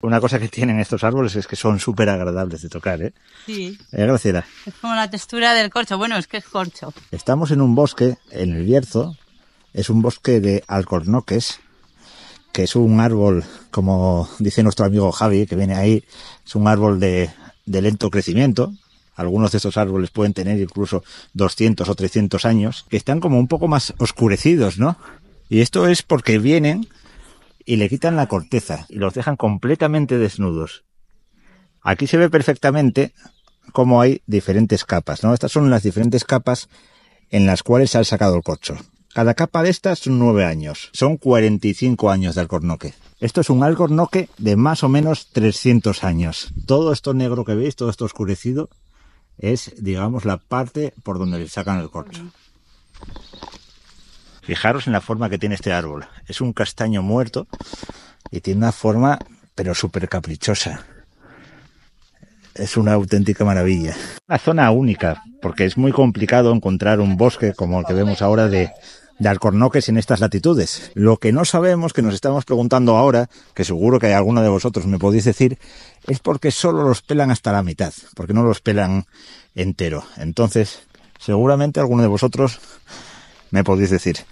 Una cosa que tienen estos árboles es que son súper agradables de tocar, ¿eh? Sí. Es eh, Es como la textura del corcho. Bueno, es que es corcho. Estamos en un bosque, en el Bierzo. Es un bosque de alcornoques, que es un árbol, como dice nuestro amigo Javi, que viene ahí, es un árbol de, de lento crecimiento, algunos de estos árboles pueden tener incluso 200 o 300 años, que están como un poco más oscurecidos, ¿no? Y esto es porque vienen y le quitan la corteza y los dejan completamente desnudos. Aquí se ve perfectamente cómo hay diferentes capas, ¿no? Estas son las diferentes capas en las cuales se ha sacado el corcho. Cada capa de estas son 9 años, son 45 años de alcornoque. Esto es un alcornoque de más o menos 300 años. Todo esto negro que veis, todo esto oscurecido, es, digamos, la parte por donde le sacan el corcho. Fijaros en la forma que tiene este árbol. Es un castaño muerto y tiene una forma, pero súper caprichosa. Es una auténtica maravilla. Una zona única, porque es muy complicado encontrar un bosque como el que vemos ahora de, alcornoques en estas latitudes. Lo que no sabemos, que nos estamos preguntando ahora, que seguro que alguno de vosotros me podéis decir, es porque solo los pelan hasta la mitad, porque no los pelan entero. Entonces, seguramente alguno de vosotros me podéis decir.